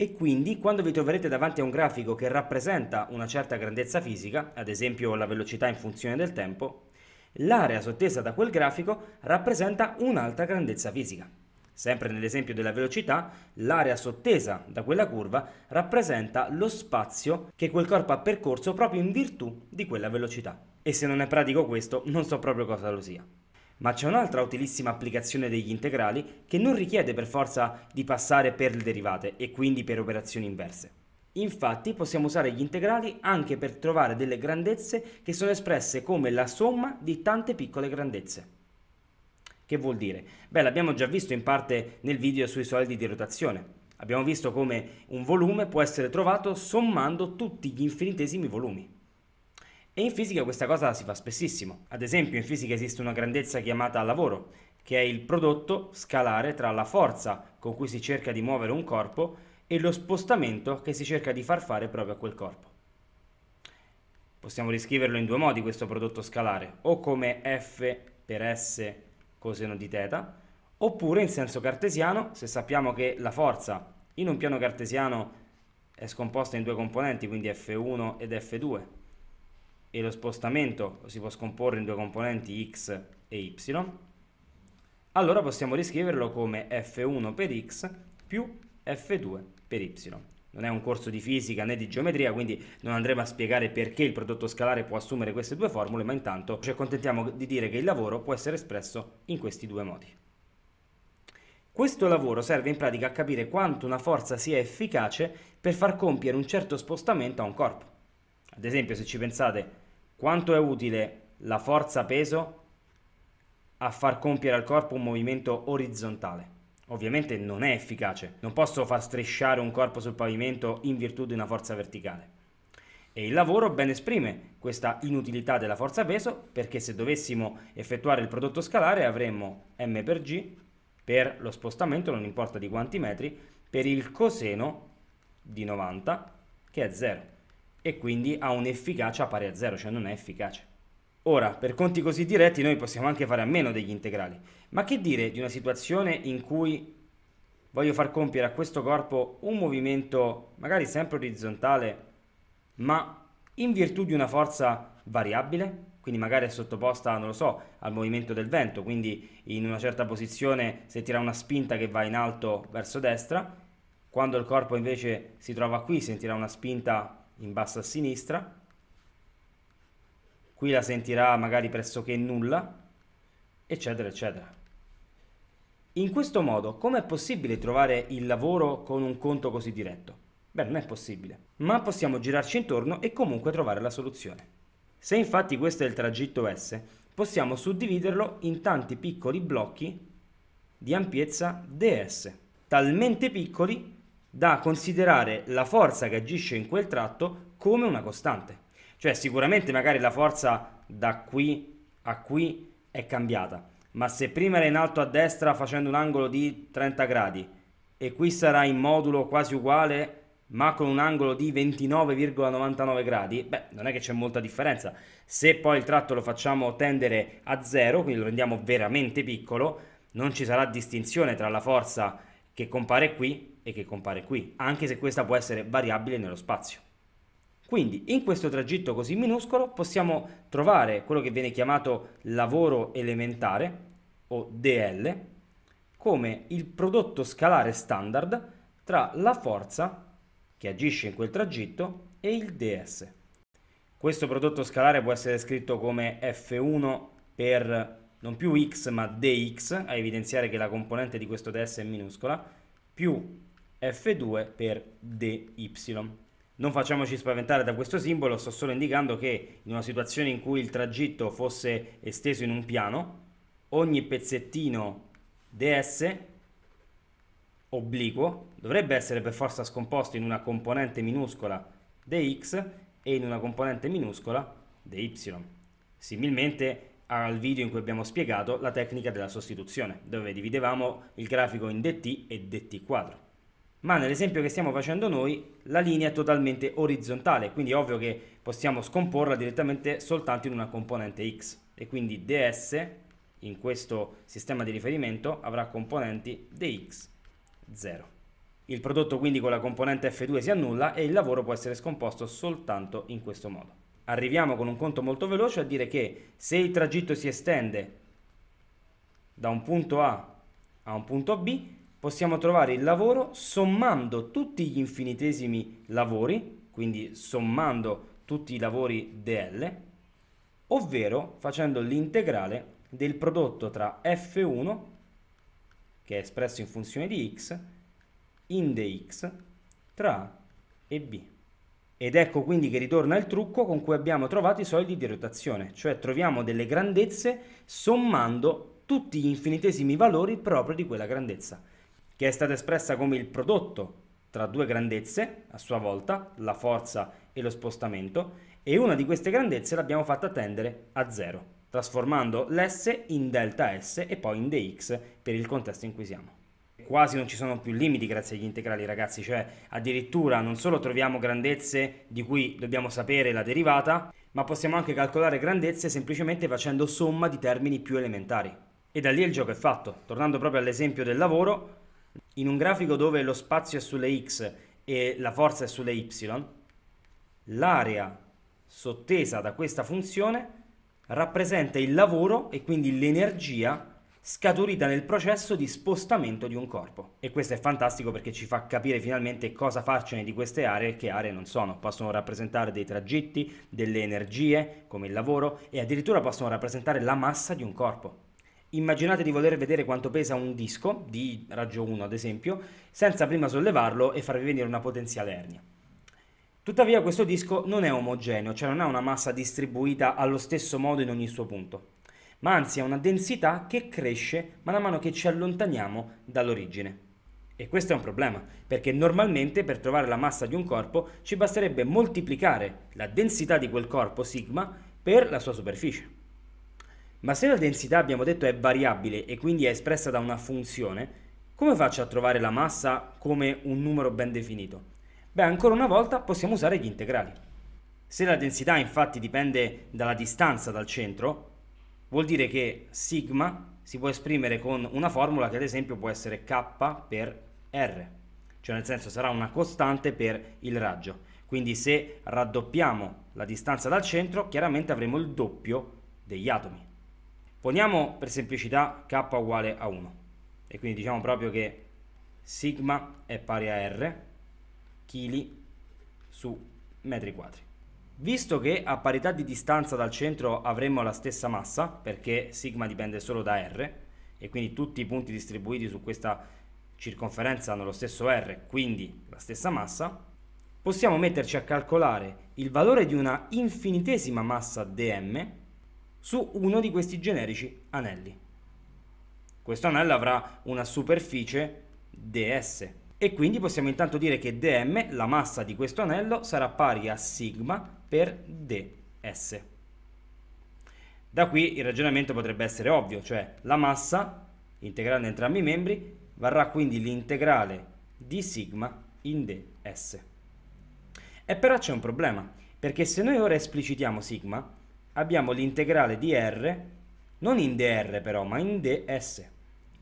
e quindi quando vi troverete davanti a un grafico che rappresenta una certa grandezza fisica, ad esempio la velocità in funzione del tempo, l'area sottesa da quel grafico rappresenta un'altra grandezza fisica. Sempre nell'esempio della velocità, l'area sottesa da quella curva rappresenta lo spazio che quel corpo ha percorso proprio in virtù di quella velocità. E se non è pratico questo, non so proprio cosa lo sia. Ma c'è un'altra utilissima applicazione degli integrali che non richiede per forza di passare per le derivate e quindi per operazioni inverse. Infatti possiamo usare gli integrali anche per trovare delle grandezze che sono espresse come la somma di tante piccole grandezze. Che vuol dire? Beh, l'abbiamo già visto in parte nel video sui solidi di rotazione. Abbiamo visto come un volume può essere trovato sommando tutti gli infinitesimi volumi. E in fisica questa cosa si fa spessissimo. Ad esempio in fisica esiste una grandezza chiamata lavoro, che è il prodotto scalare tra la forza con cui si cerca di muovere un corpo e lo spostamento che si cerca di far fare proprio a quel corpo. Possiamo riscriverlo in due modi questo prodotto scalare, o come f per s coseno di θ, oppure in senso cartesiano, se sappiamo che la forza in un piano cartesiano è scomposta in due componenti, quindi F1 ed F2, e lo spostamento si può scomporre in due componenti x e y, allora possiamo riscriverlo come f1 per x più f2 per y. Non è un corso di fisica né di geometria, quindi non andremo a spiegare perché il prodotto scalare può assumere queste due formule, ma intanto ci accontentiamo di dire che il lavoro può essere espresso in questi due modi. Questo lavoro serve in pratica a capire quanto una forza sia efficace per far compiere un certo spostamento a un corpo. Ad esempio, se ci pensate, quanto è utile la forza peso a far compiere al corpo un movimento orizzontale? Ovviamente non è efficace, non posso far strisciare un corpo sul pavimento in virtù di una forza verticale. E il lavoro ben esprime questa inutilità della forza peso perché se dovessimo effettuare il prodotto scalare avremmo m per g per lo spostamento, non importa di quanti metri, per il coseno di 90 che è 0 e quindi ha un'efficacia pari a 0, cioè non è efficace. Ora, per conti così diretti noi possiamo anche fare a meno degli integrali, ma che dire di una situazione in cui voglio far compiere a questo corpo un movimento magari sempre orizzontale, ma in virtù di una forza variabile, quindi magari è sottoposta, non lo so, al movimento del vento, quindi in una certa posizione sentirà una spinta che va in alto verso destra, quando il corpo invece si trova qui sentirà una spinta in basso a sinistra. Qui la sentirà magari pressoché nulla, eccetera, eccetera. In questo modo, com'è possibile trovare il lavoro con un conto così diretto? Beh, non è possibile, ma possiamo girarci intorno e comunque trovare la soluzione. Se infatti questo è il tragitto S, possiamo suddividerlo in tanti piccoli blocchi di ampiezza ds, talmente piccoli da considerare la forza che agisce in quel tratto come una costante. Cioè sicuramente magari la forza da qui a qui è cambiata, ma se prima era in alto a destra facendo un angolo di 30 gradi e qui sarà in modulo quasi uguale ma con un angolo di 29,99 gradi, beh, non è che c'è molta differenza. Se poi il tratto lo facciamo tendere a zero, quindi lo rendiamo veramente piccolo, non ci sarà distinzione tra la forza che compare qui e che compare qui, anche se questa può essere variabile nello spazio. Quindi in questo tragitto così minuscolo possiamo trovare quello che viene chiamato lavoro elementare o DL come il prodotto scalare standard tra la forza che agisce in quel tragitto e il DS. Questo prodotto scalare può essere scritto come F1 per non più x ma dx, a evidenziare che la componente di questo ds è minuscola, più F2 per dy. Non facciamoci spaventare da questo simbolo, sto solo indicando che in una situazione in cui il tragitto fosse esteso in un piano, ogni pezzettino ds obliquo dovrebbe essere per forza scomposto in una componente minuscola dx e in una componente minuscola dy. Similmente al video in cui abbiamo spiegato la tecnica della sostituzione, dove dividevamo il grafico in dt e dt quadro ma nell'esempio che stiamo facendo noi la linea è totalmente orizzontale, quindi è ovvio che possiamo scomporla direttamente soltanto in una componente x e quindi ds in questo sistema di riferimento avrà componenti dx 0. Il prodotto quindi con la componente f2 si annulla e il lavoro può essere scomposto soltanto in questo modo. Arriviamo con un conto molto veloce a dire che se il tragitto si estende da un punto A a un punto B, possiamo trovare il lavoro sommando tutti gli infinitesimi lavori, quindi sommando tutti i lavori DL, ovvero facendo l'integrale del prodotto tra F1, che è espresso in funzione di x, in dx, tra A e b. Ed ecco quindi che ritorna il trucco con cui abbiamo trovato i soldi di rotazione, cioè troviamo delle grandezze sommando tutti gli infinitesimi valori proprio di quella grandezza che è stata espressa come il prodotto tra due grandezze, a sua volta, la forza e lo spostamento, e una di queste grandezze l'abbiamo fatta tendere a zero, trasformando l'S in delta S e poi in dx per il contesto in cui siamo. Quasi non ci sono più limiti grazie agli integrali ragazzi, cioè addirittura non solo troviamo grandezze di cui dobbiamo sapere la derivata, ma possiamo anche calcolare grandezze semplicemente facendo somma di termini più elementari. E da lì il gioco è fatto. Tornando proprio all'esempio del lavoro, in un grafico dove lo spazio è sulle x e la forza è sulle y, l'area sottesa da questa funzione rappresenta il lavoro e quindi l'energia scaturita nel processo di spostamento di un corpo. E questo è fantastico perché ci fa capire finalmente cosa farcene di queste aree che aree non sono. Possono rappresentare dei tragitti, delle energie, come il lavoro, e addirittura possono rappresentare la massa di un corpo. Immaginate di voler vedere quanto pesa un disco, di raggio 1 ad esempio, senza prima sollevarlo e farvi venire una potenziale ernia. Tuttavia questo disco non è omogeneo, cioè non ha una massa distribuita allo stesso modo in ogni suo punto, ma anzi ha una densità che cresce man mano che ci allontaniamo dall'origine. E questo è un problema, perché normalmente per trovare la massa di un corpo ci basterebbe moltiplicare la densità di quel corpo sigma per la sua superficie. Ma se la densità abbiamo detto è variabile e quindi è espressa da una funzione, come faccio a trovare la massa come un numero ben definito? Beh, ancora una volta possiamo usare gli integrali. Se la densità infatti dipende dalla distanza dal centro, vuol dire che sigma si può esprimere con una formula che ad esempio può essere k per r, cioè nel senso sarà una costante per il raggio. Quindi se raddoppiamo la distanza dal centro, chiaramente avremo il doppio degli atomi. Poniamo per semplicità k uguale a 1 e quindi diciamo proprio che sigma è pari a r kg su metri quadri. Visto che a parità di distanza dal centro avremmo la stessa massa, perché sigma dipende solo da r, e quindi tutti i punti distribuiti su questa circonferenza hanno lo stesso r, quindi la stessa massa, possiamo metterci a calcolare il valore di una infinitesima massa dm su uno di questi generici anelli. Questo anello avrà una superficie ds e quindi possiamo intanto dire che dm, la massa di questo anello, sarà pari a sigma per ds. Da qui il ragionamento potrebbe essere ovvio, cioè la massa, integrando entrambi i membri, varrà quindi l'integrale di sigma in ds. E però c'è un problema, perché se noi ora esplicitiamo sigma, abbiamo l'integrale di r, non in dr però, ma in ds.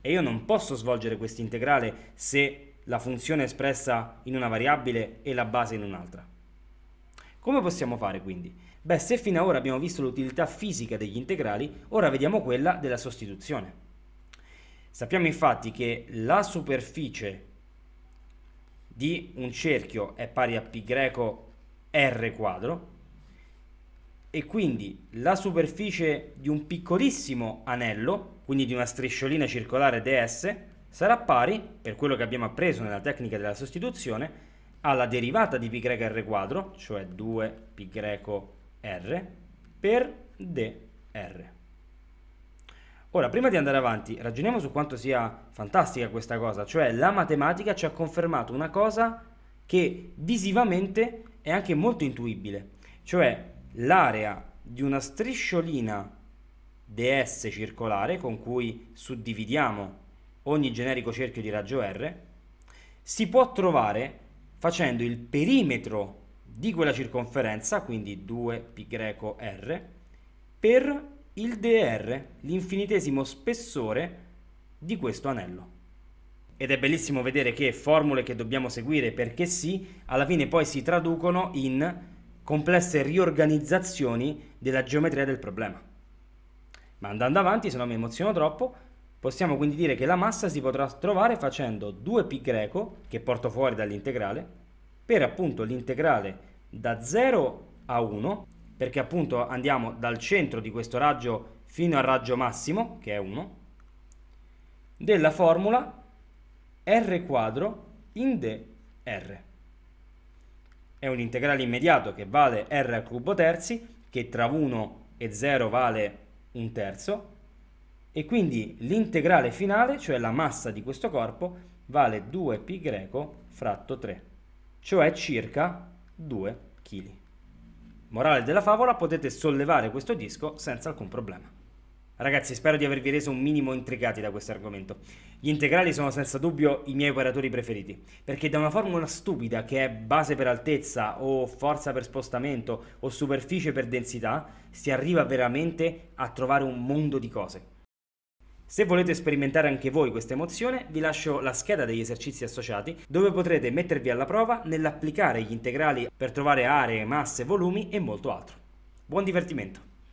E io non posso svolgere questa integrale se la funzione è espressa in una variabile e la base in un'altra. Come possiamo fare quindi? Beh, se fino ad ora abbiamo visto l'utilità fisica degli integrali, ora vediamo quella della sostituzione. Sappiamo infatti che la superficie di un cerchio è pari a π r quadro, e quindi la superficie di un piccolissimo anello, quindi di una strisciolina circolare ds, sarà pari, per quello che abbiamo appreso nella tecnica della sostituzione, alla derivata di πr quadro, cioè 2πr, per dr. Ora, prima di andare avanti, ragioniamo su quanto sia fantastica questa cosa, cioè la matematica ci ha confermato una cosa che visivamente è anche molto intuibile, cioè l'area di una strisciolina ds circolare con cui suddividiamo ogni generico cerchio di raggio R si può trovare facendo il perimetro di quella circonferenza, quindi 2πr, per il dr, l'infinitesimo spessore di questo anello. Ed è bellissimo vedere che formule che dobbiamo seguire perché sì, alla fine poi si traducono in complesse riorganizzazioni della geometria del problema. Ma andando avanti, se non mi emoziono troppo, possiamo quindi dire che la massa si potrà trovare facendo 2π greco, che porto fuori dall'integrale, per appunto l'integrale da 0 a 1, perché appunto andiamo dal centro di questo raggio fino al raggio massimo, che è 1, della formula r quadro in dr è un integrale immediato che vale r al cubo terzi, che tra 1 e 0 vale un terzo, e quindi l'integrale finale, cioè la massa di questo corpo, vale 2π fratto 3, cioè circa 2 kg. Morale della favola, potete sollevare questo disco senza alcun problema. Ragazzi, spero di avervi reso un minimo intrigati da questo argomento. Gli integrali sono senza dubbio i miei operatori preferiti, perché da una formula stupida che è base per altezza o forza per spostamento o superficie per densità, si arriva veramente a trovare un mondo di cose. Se volete sperimentare anche voi questa emozione, vi lascio la scheda degli esercizi associati dove potrete mettervi alla prova nell'applicare gli integrali per trovare aree, masse, volumi e molto altro. Buon divertimento!